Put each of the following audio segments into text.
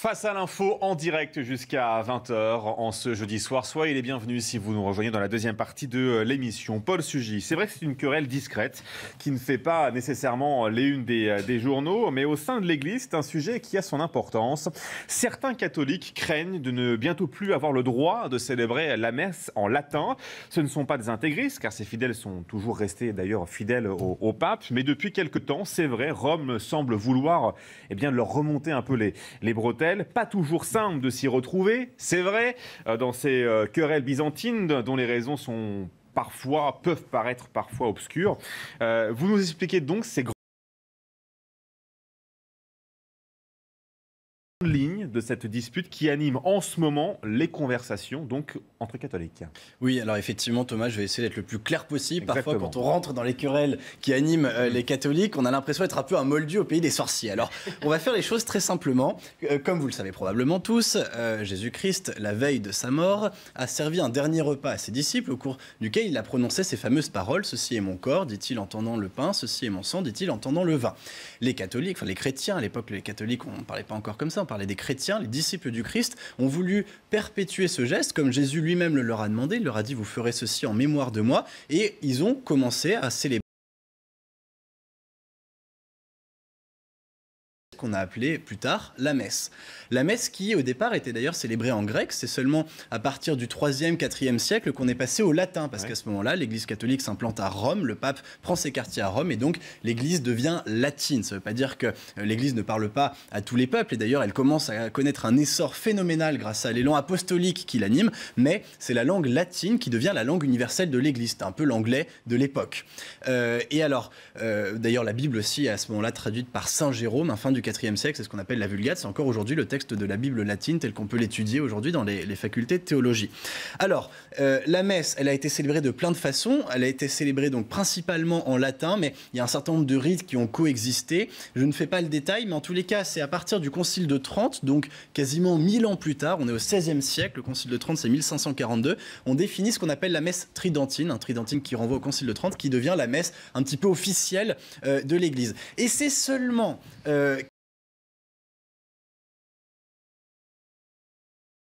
Face à l'info en direct jusqu'à 20h en ce jeudi soir. Soyez les bienvenus si vous nous rejoignez dans la deuxième partie de euh, l'émission. Paul Sugy, c'est vrai que c'est une querelle discrète qui ne fait pas nécessairement les unes euh, des, journaux, mais au sein de l'Église, c'est un sujet qui a son importance. Certains catholiques craignent de ne bientôt plus avoir le droit de célébrer la messe en latin. Ce ne sont pas des intégristes, car ces fidèles sont toujours restés d'ailleurs fidèles au, pape, mais depuis quelque temps, c'est vrai, Rome semble vouloir eh bien, leur remonter un peu les, les bretelles pas toujours simple de s'y retrouver, c'est vrai, euh, dans ces euh, querelles byzantines dont les raisons sont parfois peuvent paraître parfois obscures. Euh, vous nous expliquez donc ces ligne de cette dispute qui anime en ce moment les conversations donc entre catholiques. Oui, alors effectivement Thomas, je vais essayer d'être le plus clair possible. Parfois quand on rentre dans les querelles qui animent euh, les catholiques, on a l'impression d'être un peu un moldu au pays des sorciers. Alors, on va faire les choses très simplement. Euh, comme vous le savez probablement tous, euh, Jésus-Christ, la veille de sa mort, a servi un dernier repas à ses disciples au cours duquel il a prononcé ces fameuses paroles "Ceci est mon corps", dit-il en tendant le pain, "Ceci est mon sang", dit-il en tendant le vin. Les catholiques, enfin les chrétiens à l'époque, les catholiques, on ne parlait pas encore comme ça parlait des chrétiens, les disciples du Christ, ont voulu perpétuer ce geste, comme Jésus lui-même le leur a demandé. Il leur a dit, vous ferez ceci en mémoire de moi. Et ils ont commencé à célébrer qu'on a appelé plus tard la messe. La messe qui, au départ, était d'ailleurs célébrée en grec. C'est seulement à partir du 3e, 4e siècle qu'on est passé au latin, parce qu'à ce moment-là, l'Église catholique s'implante à Rome, le pape prend ses quartiers à Rome, et donc l'Église devient latine. Ça ne veut pas dire que euh, l'Église ne parle pas à tous les peuples, et d'ailleurs, elle commence à connaître un essor phénoménal grâce à l'élan apostolique qui l'anime, mais c'est la langue latine qui devient la langue universelle de l'Église. C'est un peu l'anglais de l'époque. Euh, et alors, euh, d'ailleurs, la Bible aussi, à ce moment-là, traduite par Saint Jérôme, fin du IVe siècle, c'est ce qu'on appelle la Vulgate, c'est encore aujourd'hui le texte de la Bible latine tel qu'on peut l'étudier aujourd'hui dans les, facultés de théologie. Alors, euh, la messe, elle a été célébrée de plein de façons, elle a été célébrée donc principalement en latin, mais il y a un certain nombre de rites qui ont coexisté. Je ne fais pas le détail, mais en tous les cas, c'est à partir du Concile de Trente, donc quasiment mille ans plus tard, on est au XVIe siècle, le Concile de Trente c'est 1542, on définit ce qu'on appelle la messe tridentine, un tridentine qui renvoie au Concile de Trente, qui devient la messe un petit peu officielle euh, de l'Église. Et c'est seulement euh,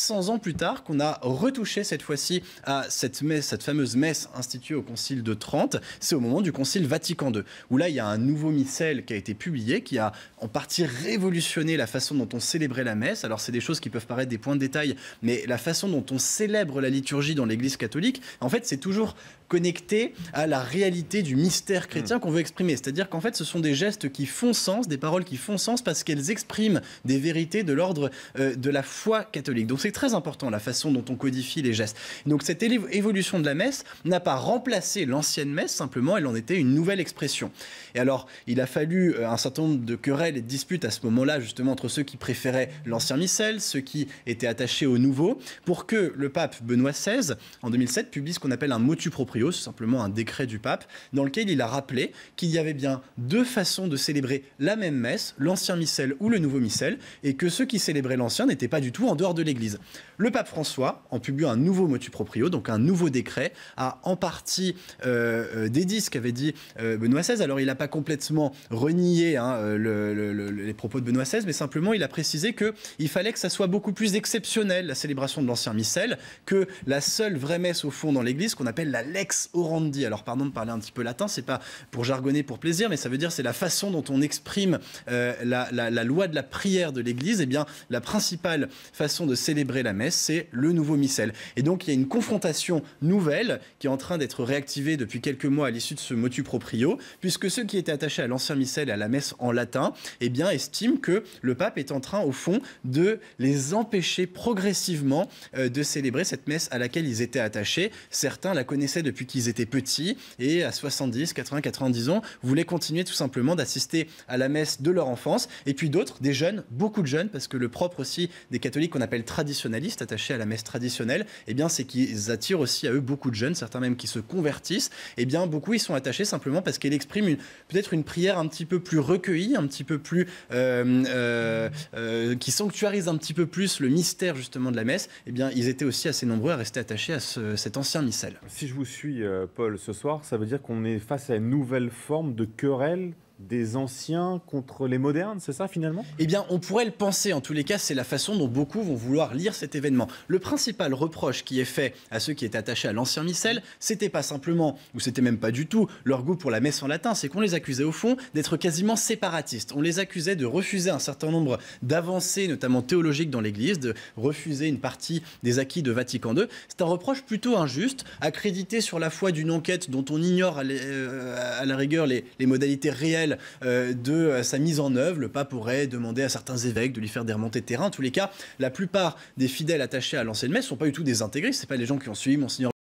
100 ans plus tard qu'on a retouché cette fois-ci à cette, messe, cette fameuse messe instituée au Concile de Trente. C'est au moment du Concile Vatican II, où là, il y a un nouveau missel qui a été publié, qui a en partie révolutionné la façon dont on célébrait la messe. Alors, c'est des choses qui peuvent paraître des points de détail, mais la façon dont on célèbre la liturgie dans l'Église catholique, en fait, c'est toujours connectés à la réalité du mystère chrétien hmm. qu'on veut exprimer. C'est-à-dire qu'en fait, ce sont des gestes qui font sens, des paroles qui font sens parce qu'elles expriment des vérités de l'ordre euh, de la foi catholique. Donc c'est très important la façon dont on codifie les gestes. Donc cette évolution de la messe n'a pas remplacé l'ancienne messe, simplement elle en était une nouvelle expression. Et alors, il a fallu euh, un certain nombre de querelles et de disputes à ce moment-là, justement, entre ceux qui préféraient l'ancien missel, ceux qui étaient attachés au nouveau, pour que le pape Benoît XVI, en 2007, publie ce qu'on appelle un motu proprio c'est simplement un décret du pape, dans lequel il a rappelé qu'il y avait bien deux façons de célébrer la même messe, l'ancien missel ou le nouveau missel, et que ceux qui célébraient l'ancien n'étaient pas du tout en dehors de l'Église. Le pape François, en publiant un nouveau motu proprio, donc un nouveau décret, a en partie euh, euh dédié ce qu'avait dit euh, Benoît XVI. Alors il n'a pas complètement renié hein, euh, les propos de Benoît XVI, mais simplement il a précisé qu'il fallait que ça soit beaucoup plus exceptionnel, la célébration de l'ancien missel, que la seule vraie messe au fond dans l'Église, qu'on appelle la lecture orandi. Alors pardon de parler un petit peu latin, c'est pas pour jargonner pour plaisir, mais ça veut dire c'est la façon dont on exprime euh, la, loi de la prière de l'Église. Et eh bien la principale façon de célébrer la messe, c'est le nouveau missel. Et donc il y a une confrontation nouvelle qui est en train d'être réactivée depuis quelques mois à l'issue de ce motu proprio, puisque ceux qui étaient attachés à l'ancien missel et à la messe en latin, eh bien estiment que le pape est en train au fond de les empêcher progressivement euh, de célébrer cette messe à laquelle ils étaient attachés. Certains la connaissaient depuis qu'ils étaient petits et à 70, 80, 90 ans, voulaient continuer tout simplement d'assister à la messe de leur enfance. Et puis d'autres, des jeunes, beaucoup de jeunes, parce que le propre aussi des catholiques qu'on appelle traditionnalistes, attachés à la messe traditionnelle, eh bien c'est qu'ils attirent aussi à eux beaucoup de jeunes, certains même qui se convertissent. Eh bien beaucoup ils sont attachés simplement parce qu'ils expriment peut-être une prière un petit peu plus recueillie, un petit peu plus euh, euh, euh, qui sanctuarise un petit peu plus le mystère justement de la messe. Eh bien ils étaient aussi assez nombreux à rester attachés à cet ancien missel. Si je vous suis euh, Paul, ce soir, ça veut dire qu'on est face à une nouvelle forme de querelle des anciens contre les modernes, c'est ça finalement Eh bien, on pourrait le penser. En tous les cas, c'est la façon dont beaucoup vont vouloir lire cet événement. Le principal reproche qui est fait à ceux qui étaient attachés à l'ancien Missel, c'était pas simplement, ou c'était même pas du tout, leur goût pour la messe en latin, c'est qu'on les accusait au fond d'être quasiment séparatistes. On les accusait de refuser un certain nombre d'avancées, notamment théologiques dans l'Église, de refuser une partie des acquis de Vatican II. C'est un reproche plutôt injuste, accrédité sur la foi d'une enquête dont on ignore euh, à, la rigueur les modalités réelles euh, de euh, sa mise en œuvre. Le pape aurait demandé à certains évêques de lui faire des remontées de terrain. En tous les cas, la plupart des fidèles attachés à l'ancienne messe ne sont pas du tout des intégristes. Ce pas les gens qui ont suivi Monseigneur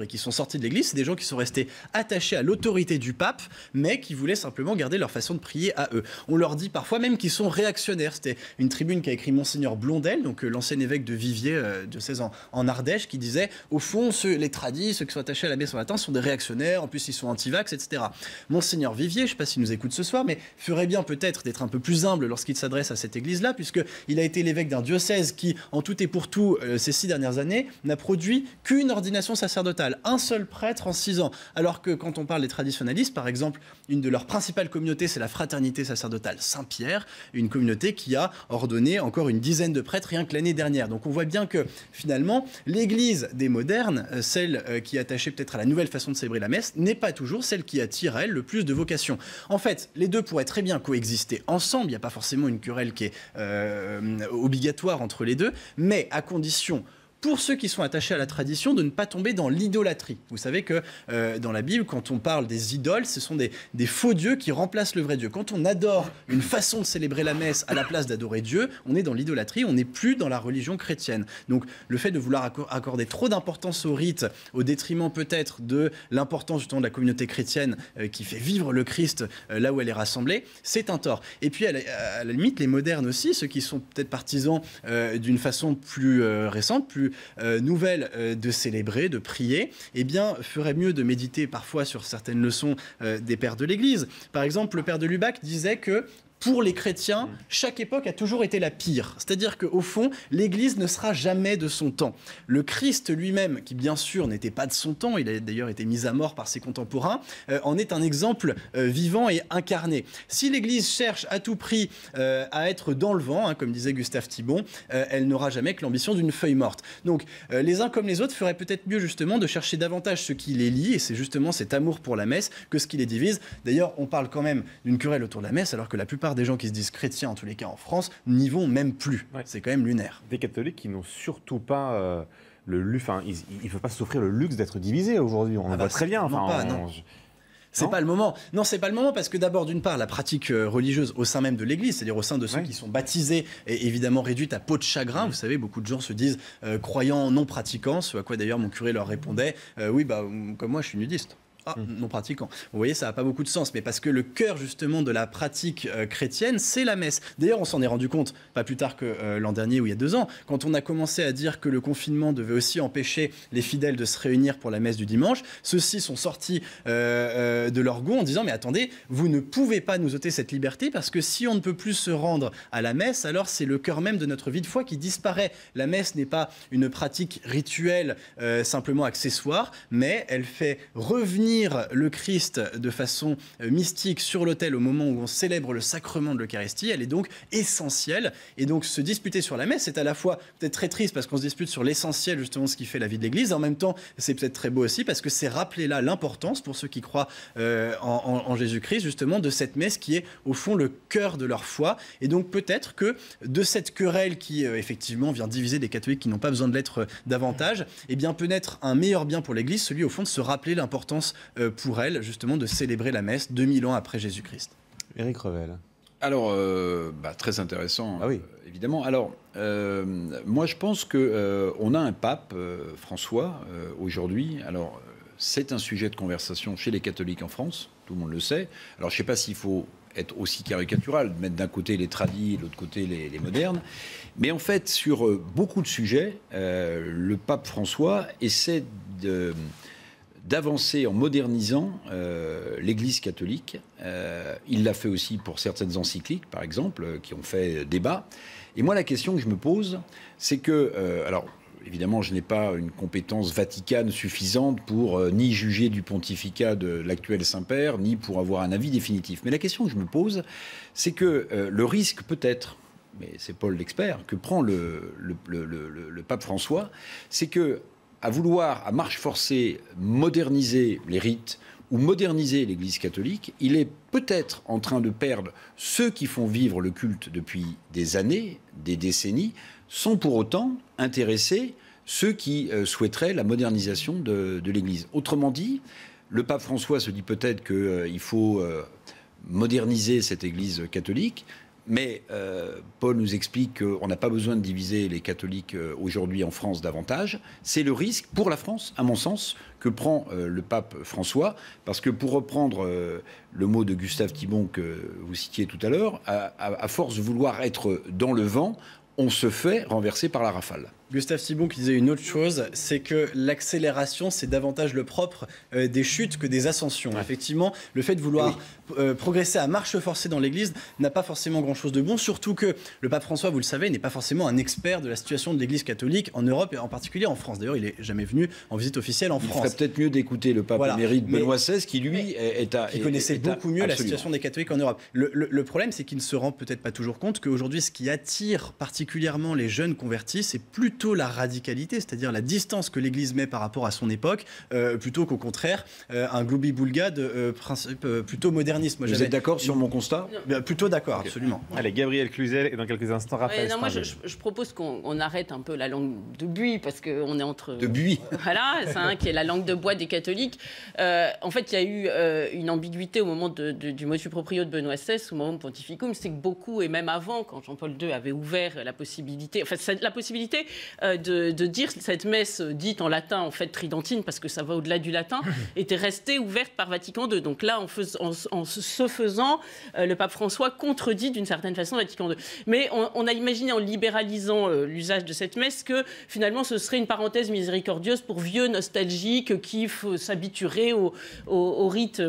et qui sont sortis de l'église, c'est des gens qui sont restés attachés à l'autorité du pape, mais qui voulaient simplement garder leur façon de prier à eux. On leur dit parfois même qu'ils sont réactionnaires. C'était une tribune qu'a écrit Monseigneur Blondel, donc euh, l'ancien évêque de Viviers, diocèse euh, de 16 ans, en Ardèche, qui disait au fond, ceux, les tradis, ceux qui sont attachés à messe maison latin, sont des réactionnaires, en plus ils sont anti-vax, etc. Monseigneur Vivier, je ne sais pas s'il nous écoute ce soir, mais ferait bien peut-être d'être un peu plus humble lorsqu'il s'adresse à cette église-là, puisqu'il a été l'évêque d'un diocèse qui, en tout et pour tout, euh, ces six dernières années, n'a produit qu'une ordination sacerdotale un seul prêtre en six ans. Alors que quand on parle des traditionalistes, par exemple, une de leurs principales communautés, c'est la fraternité sacerdotale Saint-Pierre, une communauté qui a ordonné encore une dizaine de prêtres rien que l'année dernière. Donc on voit bien que finalement, l'Église des modernes, euh, celle euh, qui est attachée peut-être à la nouvelle façon de célébrer la messe, n'est pas toujours celle qui attire, à elle, le plus de vocation. En fait, les deux pourraient très bien coexister ensemble, il n'y a pas forcément une querelle qui est euh, obligatoire entre les deux, mais à condition pour ceux qui sont attachés à la tradition, de ne pas tomber dans l'idolâtrie. Vous savez que euh, dans la Bible, quand on parle des idoles, ce sont des, faux dieux qui remplacent le vrai Dieu. Quand on adore une façon de célébrer la messe à la place d'adorer Dieu, on est dans l'idolâtrie, on n'est plus dans la religion chrétienne. Donc le fait de vouloir accorder trop d'importance au rite, au détriment peut-être de l'importance du temps de la communauté chrétienne euh, qui fait vivre le Christ euh, là où elle est rassemblée, c'est un tort. Et puis à la, limite, les modernes aussi, ceux qui sont peut-être partisans d'une façon plus récente, plus euh, nouvelle euh, de célébrer, de prier, eh bien, ferait mieux de méditer parfois sur certaines leçons euh, des pères de l'Église. Par exemple, le père de Lubac disait que pour les chrétiens, chaque époque a toujours été la pire. C'est-à-dire qu'au fond, l'Église ne sera jamais de son temps. Le Christ lui-même, qui bien sûr n'était pas de son temps, il a d'ailleurs été mis à mort par ses contemporains, euh, en est un exemple euh, vivant et incarné. Si l'Église cherche à tout prix euh, à être dans le vent, hein, comme disait Gustave Thibon, elle n'aura jamais que l'ambition d'une feuille morte. Donc les uns comme les autres feraient peut-être mieux justement de chercher davantage ce qui les lie, et c'est justement cet amour pour la messe, que ce qui les divise. D'ailleurs, on parle quand même d'une querelle autour de la messe, alors que la plupart des gens qui se disent chrétiens, en tous les cas en France, n'y vont même plus. C'est quand même lunaire. Des catholiques qui n'ont surtout pas. Euh, le luxe, enfin, ils ne peuvent pas s'offrir le luxe d'être divisés aujourd'hui. On ah le bah voit très bien. Enfin, C'est pas le moment. Non, c'est pas le moment parce que d'abord, d'une part, la pratique euh, religieuse au sein même de l'Église, c'est-à-dire au sein de ceux qui sont baptisés, est évidemment réduite à peau de chagrin. Vous savez, beaucoup de gens se disent euh, croyants, non pratiquants, ce à quoi d'ailleurs mon curé leur répondait oui, bah comme moi, je suis nudiste ah, mmh. non pratiquant. Vous voyez, ça n'a pas beaucoup de sens, mais parce que le cœur justement de la pratique euh, chrétienne, c'est la messe. D'ailleurs, on s'en est rendu compte, pas plus tard que euh, l'an dernier ou il y a deux ans, quand on a commencé à dire que le confinement devait aussi empêcher les fidèles de se réunir pour la messe du dimanche, ceux-ci sont sortis euh, de leur goût en disant, mais attendez, vous ne pouvez pas nous ôter cette liberté, parce que si on ne peut plus se rendre à la messe, alors c'est le cœur même de notre vie de foi qui disparaît. La messe n'est pas une pratique rituelle simplement accessoire, mais elle fait revenir le Christ de façon euh, mystique sur l'autel au moment où on célèbre le sacrement de l'Eucharistie, elle est donc essentielle. Et donc se disputer sur la messe, c'est à la fois peut-être très triste parce qu'on se dispute sur l'essentiel justement ce qui fait la vie de l'Église, en même temps c'est peut-être très beau aussi parce que c'est rappeler là l'importance pour ceux qui croient euh, en, Jésus-Christ justement de cette messe qui est au fond le cœur de leur foi. Et donc peut-être que de cette querelle qui euh, effectivement vient diviser des catholiques qui n'ont pas besoin de l'être davantage, eh bien peut naître un meilleur bien pour l'Église, celui au fond de se rappeler l'importance euh, pour elle, justement, de célébrer la messe 2000 ans après Jésus-Christ. Éric Revel. Alors, euh, bah, très intéressant, ah oui. Euh, évidemment. Alors, moi, je pense que on a un pape, François, aujourd'hui. Alors, c'est un sujet de conversation chez les catholiques en France, tout le monde le sait. Alors, je ne sais pas s'il faut être aussi caricatural, mettre d'un côté les tradis et de l'autre côté les, les, modernes. Mais en fait, sur beaucoup de sujets, le pape François essaie de d'avancer en modernisant euh, l'Église catholique. Euh, il l'a fait aussi pour certaines encycliques, par exemple, euh, qui ont fait débat. Et moi, la question que je me pose, c'est que, alors, évidemment, je n'ai pas une compétence vaticane suffisante pour ni juger du pontificat de l'actuel Saint-Père, ni pour avoir un avis définitif. Mais la question que je me pose, c'est que le risque peut-être, mais c'est Paul l'expert, que prend le, le, le pape François, c'est que à vouloir, à marche forcée, moderniser les rites ou moderniser l'Église catholique, il est peut-être en train de perdre ceux qui font vivre le culte depuis des années, des décennies, sans pour autant intéresser ceux qui euh, souhaiteraient la modernisation de, l'Église. Autrement dit, le pape François se dit peut-être qu'il euh, faut euh, moderniser cette Église catholique, mais euh, Paul nous explique qu'on n'a pas besoin de diviser les catholiques euh, aujourd'hui en France davantage. C'est le risque pour la France, à mon sens, que prend euh, le pape François. Parce que pour reprendre le mot de Gustave Thibon que vous citiez tout à l'heure, à force de vouloir être dans le vent, on se fait renverser par la rafale. Gustave sibon qui disait une autre chose, c'est que l'accélération, c'est davantage le propre euh, des chutes que des ascensions. Effectivement, le fait de vouloir euh, progresser à marche forcée dans l'Église n'a pas forcément grand-chose de bon, surtout que le pape François, vous le savez, n'est pas forcément un expert de la situation de l'Église catholique en Europe et en particulier en France. D'ailleurs, il n'est jamais venu en visite officielle en France. Il serait peut-être mieux d'écouter le pape voilà. Benoît XVI qui, lui, est à, qui connaissait beaucoup mieux la situation des catholiques en Europe. Le, le problème, c'est qu'il ne se rend peut-être pas toujours compte qu'aujourd'hui, ce qui attire particulièrement les jeunes convertis, c'est plutôt la radicalité, c'est-à-dire la distance que l'Église met par rapport à son époque, euh, plutôt qu'au contraire euh, un globi boulga de euh, principe plutôt moderniste. Vous êtes d'accord sur mon constat Plutôt d'accord, absolument. Allez, Gabriel Cluzel, et dans quelques instants, Raphaël. moi, je, propose qu'on arrête un peu la langue de buis, parce qu'on est entre. De buis Voilà, c'est qui est la langue de bois des catholiques. en fait, il y a eu une ambiguïté au moment du motu proprio de Benoît XVI, au moment pontificum, c'est que beaucoup, et même avant, quand Jean-Paul II avait ouvert la possibilité, enfin la possibilité euh, de, dire cette messe euh, dite en latin, en fait tridentine, parce que ça va au-delà du latin, était restée ouverte par Vatican II. Donc là, en, se faisant, euh, le pape François contredit d'une certaine façon Vatican II. Mais on, a imaginé en libéralisant l'usage de cette messe que finalement ce serait une parenthèse miséricordieuse pour vieux nostalgiques qui s'habitueraient au, au, au rite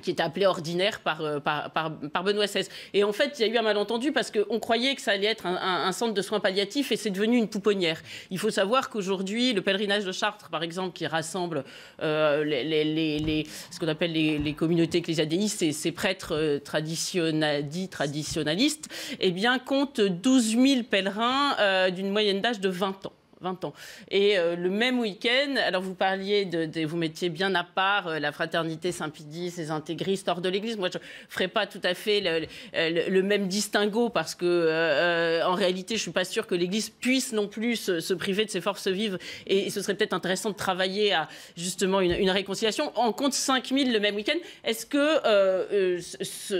qui est appelé ordinaire par, euh, par, par, Benoît XVI. Et en fait, il y a eu un malentendu parce qu'on croyait que ça allait être un, centre de soins palliatifs et c'est devenu une pouponnière. Il faut savoir qu'aujourd'hui, le pèlerinage de Chartres, par exemple, qui rassemble euh, les, les, les, ce qu'on appelle les, communautés ecclésiadéistes et ces prêtres euh, traditionna, dits traditionnalistes, eh bien, compte 12 000 pèlerins d'une moyenne d'âge de 20 ans. 20 ans. Et euh, le même week-end, alors vous parliez de, Vous mettiez bien à part euh, la fraternité Saint-Pédis, les intégristes hors de l'Église. Moi, je ne ferai pas tout à fait le, même distinguo parce que, euh, en réalité, je ne suis pas sûre que l'Église puisse non plus se, priver de ses forces vives. Et, ce serait peut-être intéressant de travailler à justement une, réconciliation. On compte 5000 le même week-end. Est-ce que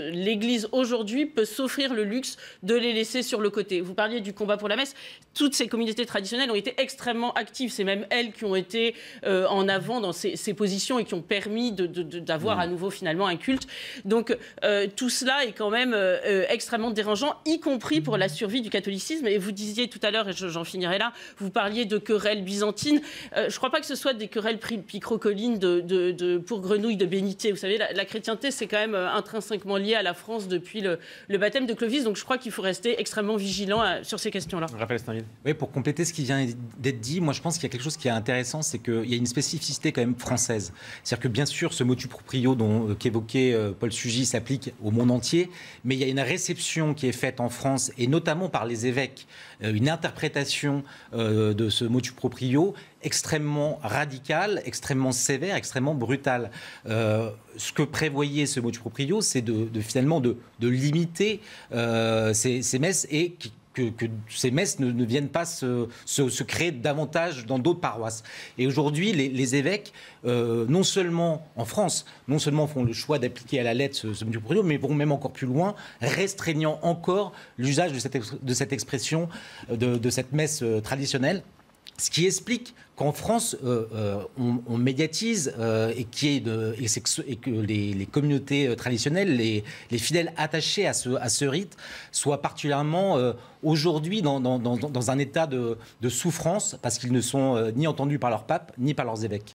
l'Église aujourd'hui peut s'offrir le luxe de les laisser sur le côté Vous parliez du combat pour la messe. Toutes ces communautés traditionnelles ont été extrêmement actives. C'est même elles qui ont été euh, en avant dans ces, positions et qui ont permis d'avoir mm. à nouveau finalement un culte. Donc euh, tout cela est quand même euh, extrêmement dérangeant, y compris pour la survie du catholicisme. Et vous disiez tout à l'heure, et j'en finirai là, vous parliez de querelles byzantines. je ne crois pas que ce soit des querelles picrocolines de, pour grenouilles de bénité. Vous savez, la, chrétienté, c'est quand même intrinsèquement lié à la France depuis le, baptême de Clovis. Donc je crois qu'il faut rester extrêmement vigilant sur ces questions-là. Raphaël Oui, pour compléter ce qui vient d'être dit, moi je pense qu'il y a quelque chose qui est intéressant, c'est qu'il y a une spécificité quand même française. C'est-à-dire que bien sûr, ce motu proprio dont euh, qu'évoquait euh, Paul Sugy s'applique au monde entier, mais il y a une réception qui est faite en France, et notamment par les évêques, euh, une interprétation de ce motu proprio extrêmement radical, extrêmement sévère, extrêmement brutale. ce que prévoyait ce motu proprio, c'est de, finalement de, limiter ces, ces messes et qui que, ces messes ne, viennent pas se, créer davantage dans d'autres paroisses. Et aujourd'hui, les, évêques, euh, non seulement en France, non seulement font le choix d'appliquer à la lettre ce, ce mais vont même encore plus loin, restreignant encore l'usage de cette, expression, euh, de cette messe euh, traditionnelle. Ce qui explique qu'en France, euh, euh, on, médiatise euh, et, que les, communautés traditionnelles, les, fidèles attachés à ce, rite, soient particulièrement aujourd'hui dans, un état de, de souffrance parce qu'ils ne sont ni entendus par leur pape ni par leurs évêques.